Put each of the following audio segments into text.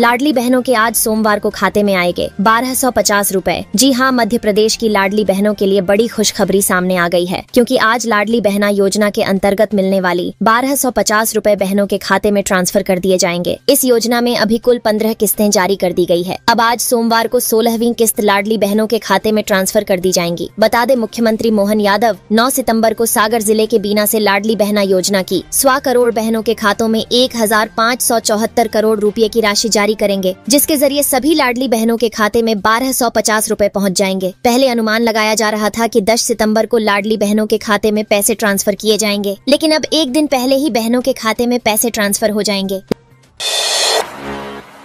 लाडली बहनों के आज सोमवार को खाते में आएंगे बारह सौ पचास रूपए जी हाँ मध्य प्रदेश की लाडली बहनों के लिए बड़ी खुशखबरी सामने आ गई है क्योंकि आज लाडली बहना योजना के अंतर्गत मिलने वाली बारह सौ पचास रूपए बहनों के खाते में ट्रांसफर कर दिए जाएंगे इस योजना में अभी कुल पंद्रह किस्तें जारी कर दी गई है अब आज सोमवार को सोलहवीं किस्त लाडली बहनों के खाते में ट्रांसफर कर दी जाएंगी बता दे मुख्यमंत्री मोहन यादव नौ सितम्बर को सागर जिले के बीना ऐसी लाडली बहना योजना की सौ करोड़ बहनों के खातों में एक हजार पाँच सौ चौहत्तर करोड़ रूपए की राशि जारी करेंगे जिसके जरिए सभी लाडली बहनों के खाते में बारह सौ पचास रूपए पहुँच जाएंगे पहले अनुमान लगाया जा रहा था की दस सितम्बर को लाडली बहनों के खाते में पैसे ट्रांसफर किए जाएंगे लेकिन अब एक दिन पहले ही बहनों के खाते में पैसे ट्रांसफर हो जाएंगे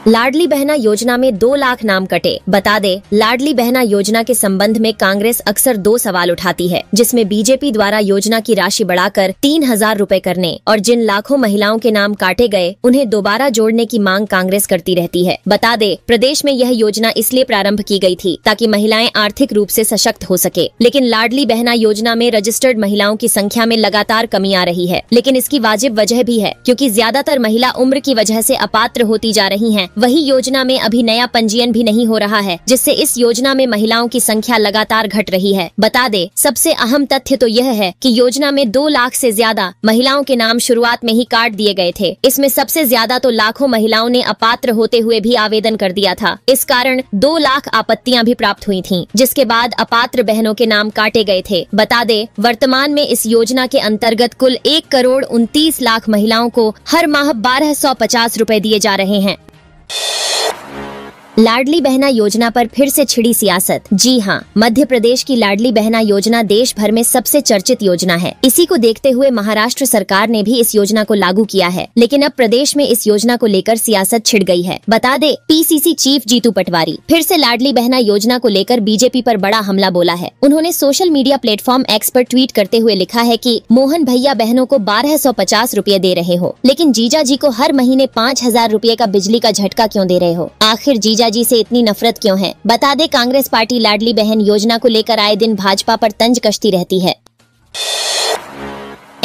लाडली बहना योजना में दो लाख नाम कटे बता दे लाडली बहना योजना के संबंध में कांग्रेस अक्सर दो सवाल उठाती है जिसमें बीजेपी द्वारा योजना की राशि बढ़ाकर तीन हजार रूपए करने और जिन लाखों महिलाओं के नाम काटे गए उन्हें दोबारा जोड़ने की मांग कांग्रेस करती रहती है बता दे प्रदेश में यह योजना इसलिए प्रारंभ की गयी थी ताकि महिलाएं आर्थिक रूप ऐसी सशक्त हो सके लेकिन लाडली बहना योजना में रजिस्टर्ड महिलाओं की संख्या में लगातार कमी आ रही है लेकिन इसकी वाजिब वजह भी है क्यूँकी ज्यादातर महिला उम्र की वजह ऐसी अपात्र होती जा रही है वही योजना में अभी नया पंजीयन भी नहीं हो रहा है जिससे इस योजना में महिलाओं की संख्या लगातार घट रही है बता दे सबसे अहम तथ्य तो यह है की योजना में दो लाख ऐसी ज्यादा महिलाओं के नाम शुरुआत में ही काट दिए गए थे इसमें सबसे ज्यादा तो लाखों महिलाओं ने अपात्र होते हुए भी आवेदन कर दिया था इस कारण दो लाख आपत्तियां भी प्राप्त हुई थीं, जिसके बाद अपात्र बहनों के नाम काटे गए थे बता दे वर्तमान में इस योजना के अंतर्गत कुल एक करोड़ उनतीस लाख महिलाओं को हर माह बारह सौ पचास रूपए दिए जा रहे हैं लाडली बहना योजना पर फिर से छिड़ी सियासत जी हाँ मध्य प्रदेश की लाडली बहना योजना देश भर में सबसे चर्चित योजना है इसी को देखते हुए महाराष्ट्र सरकार ने भी इस योजना को लागू किया है लेकिन अब प्रदेश में इस योजना को लेकर सियासत छिड़ गई है बता दे पीसीसी चीफ जीतू पटवारी फिर से लाडली बहना योजना को लेकर बीजेपी पर बड़ा हमला बोला है उन्होंने सोशल मीडिया प्लेटफॉर्म एक्स पर ट्वीट करते हुए लिखा है की मोहन भैया बहनों को बारह सौ पचास रूपए दे रहे हो लेकिन जीजा जी को हर महीने पाँच हजार रूपए का बिजली का झटका क्यों दे रहे हो आखिर जीजा पिताजी से इतनी नफरत क्यों है बता दे कांग्रेस पार्टी लाडली बहन योजना को लेकर आए दिन भाजपा पर तंज कश्ती रहती है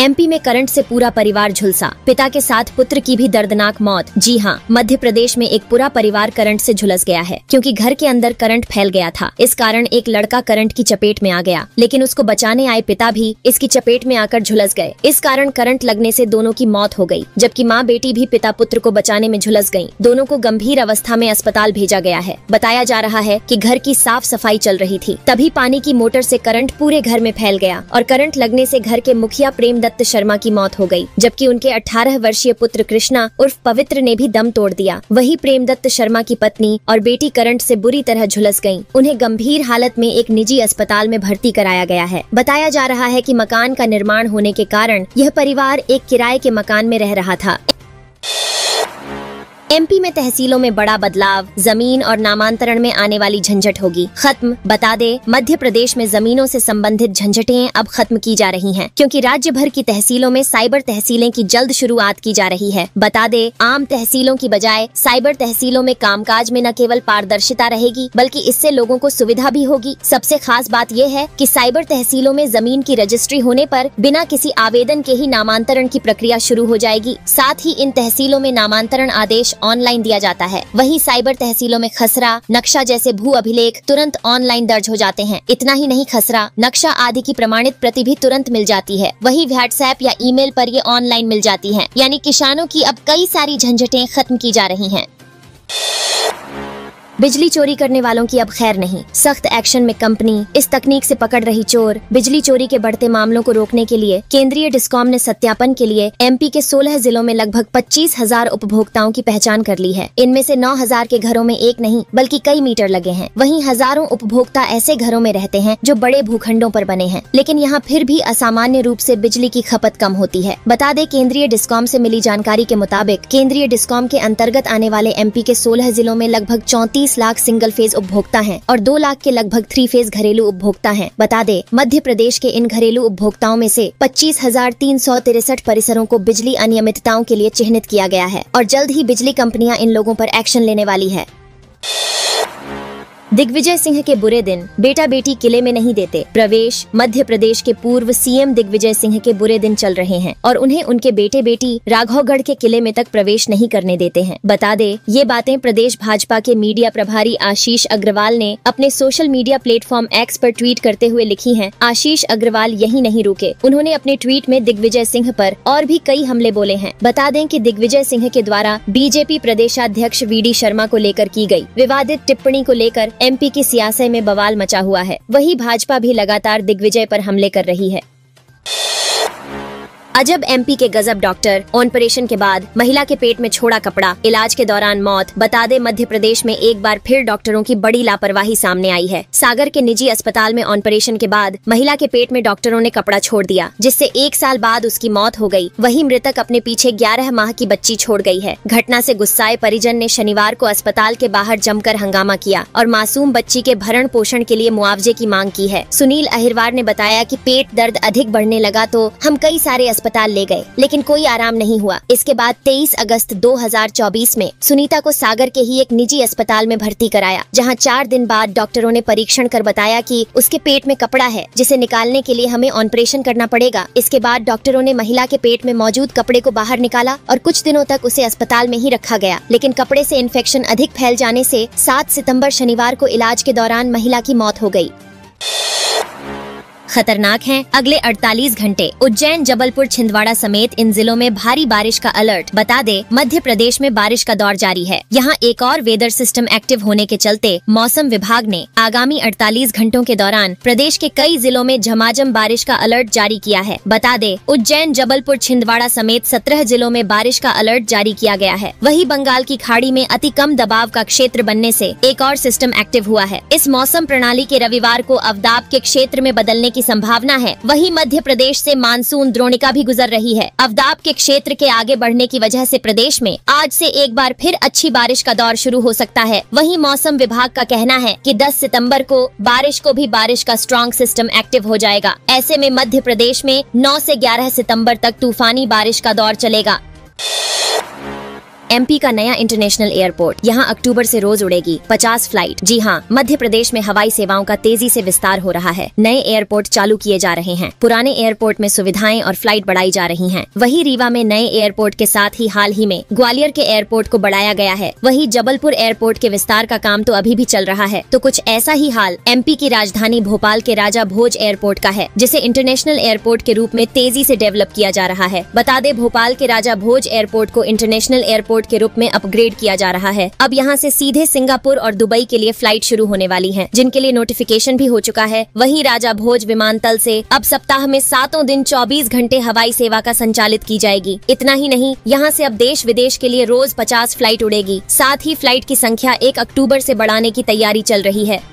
एमपी में करंट से पूरा परिवार झुलसा पिता के साथ पुत्र की भी दर्दनाक मौत जी हाँ मध्य प्रदेश में एक पूरा परिवार करंट से झुलस गया है क्योंकि घर के अंदर करंट फैल गया था इस कारण एक लड़का करंट की चपेट में आ गया लेकिन उसको बचाने आए पिता भी इसकी चपेट में आकर झुलस गए इस कारण करंट लगने से दोनों की मौत हो गई जबकि माँ बेटी भी पिता पुत्र को बचाने में झुलस गयी दोनों को गंभीर अवस्था में अस्पताल भेजा गया है बताया जा रहा है की घर की साफ सफाई चल रही थी तभी पानी की मोटर ऐसी करंट पूरे घर में फैल गया और करंट लगने ऐसी घर के मुखिया प्रेम दत्त शर्मा की मौत हो गई जबकि उनके 18 वर्षीय पुत्र कृष्णा उर्फ पवित्र ने भी दम तोड़ दिया वही प्रेम दत्त शर्मा की पत्नी और बेटी करंट से बुरी तरह झुलस गयी उन्हें गंभीर हालत में एक निजी अस्पताल में भर्ती कराया गया है बताया जा रहा है की मकान का निर्माण होने के कारण यह परिवार एक किराए के मकान में रह रहा था एमपी में तहसीलों में बड़ा बदलाव जमीन और नामांतरण में आने वाली झंझट होगी खत्म बता दे मध्य प्रदेश में जमीनों से संबंधित झंझटें अब खत्म की जा रही हैं क्योंकि राज्य भर की तहसीलों में साइबर तहसीलें की जल्द शुरुआत की जा रही है बता दे आम तहसीलों की बजाय साइबर तहसीलों में कामकाज में न केवल पारदर्शिता रहेगी बल्कि इससे लोगों को सुविधा भी होगी सबसे खास बात यह है की साइबर तहसीलों में जमीन की रजिस्ट्री होने आरोप बिना किसी आवेदन के ही नामांतरण की प्रक्रिया शुरू हो जाएगी साथ ही इन तहसीलों में नामांतरण आदेश ऑनलाइन दिया जाता है वहीं साइबर तहसीलों में खसरा नक्शा जैसे भू अभिलेख तुरंत ऑनलाइन दर्ज हो जाते हैं इतना ही नहीं खसरा नक्शा आदि की प्रमाणित प्रति भी तुरंत मिल जाती है वही व्हाट्सऐप या ई मेल ये ऑनलाइन मिल जाती है यानी किसानों की अब कई सारी झंझटें खत्म की जा रही है बिजली चोरी करने वालों की अब खैर नहीं सख्त एक्शन में कंपनी इस तकनीक से पकड़ रही चोर बिजली चोरी के बढ़ते मामलों को रोकने के लिए केंद्रीय डिस्कॉम ने सत्यापन के लिए एमपी के 16 जिलों में लगभग पच्चीस हजार उपभोक्ताओं की पहचान कर ली है इनमें से 9000 के घरों में एक नहीं बल्कि कई मीटर लगे हैं वही हजारों उपभोक्ता ऐसे घरों में रहते हैं जो बड़े भूखंडों आरोप बने हैं लेकिन यहाँ फिर भी असामान्य रूप ऐसी बिजली की खपत कम होती है बता दे केंद्रीय डिस्कॉम ऐसी मिली जानकारी के मुताबिक केंद्रीय डिस्कॉम के अंतर्गत आने वाले एम के सोलह जिलों में लगभग चौंतीस तीस लाख सिंगल फेज उपभोक्ता है और दो लाख के लगभग थ्री फेज घरेलू उपभोक्ता है बता दे मध्य प्रदेश के इन घरेलू उपभोक्ताओं में ऐसी पच्चीस हजार तीन सौ तिरसठ परिसरों को बिजली अनियमितताओं के लिए चिन्हित किया गया है और जल्द ही बिजली कंपनियां इन लोगों आरोप एक्शन लेने वाली है दिग्विजय सिंह के बुरे दिन बेटा बेटी किले में नहीं देते प्रवेश मध्य प्रदेश के पूर्व सीएम दिग्विजय सिंह के बुरे दिन चल रहे हैं और उन्हें उनके बेटे बेटी राघवगढ़ के किले में तक प्रवेश नहीं करने देते हैं बता दे ये बातें प्रदेश भाजपा के मीडिया प्रभारी आशीष अग्रवाल ने अपने सोशल मीडिया प्लेटफॉर्म एक्स पर ट्वीट करते हुए लिखी है आशीष अग्रवाल यही नहीं रुके उन्होंने अपने ट्वीट में दिग्विजय सिंह पर और भी कई हमले बोले हैं बता दें कि दिग्विजय सिंह के द्वारा बीजेपी प्रदेशाध्यक्ष वी शर्मा को लेकर की गई विवादित टिप्पणी को लेकर एमपी की सियासत में बवाल मचा हुआ है वही भाजपा भी लगातार दिग्विजय पर हमले कर रही है अजब एमपी के गजब डॉक्टर ऑपरेशन के बाद महिला के पेट में छोड़ा कपड़ा इलाज के दौरान मौत बता दे मध्य प्रदेश में एक बार फिर डॉक्टरों की बड़ी लापरवाही सामने आई है सागर के निजी अस्पताल में ऑपरेशन के बाद महिला के पेट में डॉक्टरों ने कपड़ा छोड़ दिया जिससे एक साल बाद उसकी मौत हो गई वही मृतक अपने पीछे ग्यारह माह की बच्ची छोड़ गई है घटना से गुस्साए परिजन ने शनिवार को अस्पताल के बाहर जमकर हंगामा किया और मासूम बच्ची के भरण पोषण के लिए मुआवजे की मांग की है सुनील अहिरवार ने बताया की पेट दर्द अधिक बढ़ने लगा तो हम कई सारे अस्पताल ले गए लेकिन कोई आराम नहीं हुआ इसके बाद 23 अगस्त 2024 में सुनीता को सागर के ही एक निजी अस्पताल में भर्ती कराया जहां चार दिन बाद डॉक्टरों ने परीक्षण कर बताया कि उसके पेट में कपड़ा है जिसे निकालने के लिए हमें ऑपरेशन करना पड़ेगा इसके बाद डॉक्टरों ने महिला के पेट में मौजूद कपड़े को बाहर निकाला और कुछ दिनों तक उसे अस्पताल में ही रखा गया लेकिन कपड़े ऐसी इन्फेक्शन अधिक फैल जाने ऐसी सात सितम्बर शनिवार को इलाज के दौरान महिला की मौत हो गयी खतरनाक हैं अगले 48 घंटे उज्जैन जबलपुर छिंदवाड़ा समेत इन जिलों में भारी बारिश का अलर्ट बता दे मध्य प्रदेश में बारिश का दौर जारी है यहाँ एक और वेदर सिस्टम एक्टिव होने के चलते मौसम विभाग ने आगामी अड़तालीस घंटों के दौरान प्रदेश के कई जिलों में झमाझम बारिश का अलर्ट जारी किया है बता दे उज्जैन जबलपुर छिंदवाड़ा समेत सत्रह जिलों में बारिश का अलर्ट जारी किया गया है वही बंगाल की खाड़ी में अति कम दबाव का क्षेत्र बनने से एक और सिस्टम एक्टिव हुआ है इस मौसम प्रणाली के रविवार को अवदाब के क्षेत्र में बदलने की की संभावना है वही मध्य प्रदेश से मानसून द्रोणिका भी गुजर रही है अवदाब के क्षेत्र के आगे बढ़ने की वजह से प्रदेश में आज से एक बार फिर अच्छी बारिश का दौर शुरू हो सकता है वही मौसम विभाग का कहना है की दस सितम्बर को बारिश को भी बारिश का स्ट्रॉन्ग सिस्टम एक्टिव हो जाएगा ऐसे में मध्य प्रदेश में नौ ऐसी ग्यारह सितम्बर तक तूफानी बारिश का दौर चलेगा एमपी का नया इंटरनेशनल एयरपोर्ट यहाँ अक्टूबर से रोज उड़ेगी 50 फ्लाइट जी हाँ मध्य प्रदेश में हवाई सेवाओं का तेजी से विस्तार हो रहा है नए एयरपोर्ट चालू किए जा रहे हैं पुराने एयरपोर्ट में सुविधाएं और फ्लाइट बढ़ाई जा रही है वही रीवा में नए एयरपोर्ट के साथ ही हाल ही में ग्वालियर के एयरपोर्ट को बढ़ाया गया है वही जबलपुर एयरपोर्ट के विस्तार का काम तो अभी भी चल रहा है तो कुछ ऐसा ही हाल एमपी की राजधानी भोपाल के राजा भोज एयरपोर्ट का है जिसे इंटरनेशनल एयरपोर्ट के रूप में तेजी से डेवलप किया जा रहा है बता दे भोपाल के राजा भोज एयरपोर्ट को इंटरनेशनल एयरपोर्ट एयरपोर्ट के रूप में अपग्रेड किया जा रहा है अब यहाँ ऐसी सीधे सिंगापुर और दुबई के लिए फ्लाइट शुरू होने वाली है जिनके लिए नोटिफिकेशन भी हो चुका है वही राजा भोज विमानतल ऐसी अब सप्ताह में सातों दिन चौबीस घंटे हवाई सेवा का संचालित की जाएगी इतना ही नहीं यहाँ ऐसी अब देश विदेश के लिए रोज पचास फ्लाइट उड़ेगी साथ ही फ्लाइट की संख्या एक अक्टूबर ऐसी बढ़ाने की तैयारी चल रही है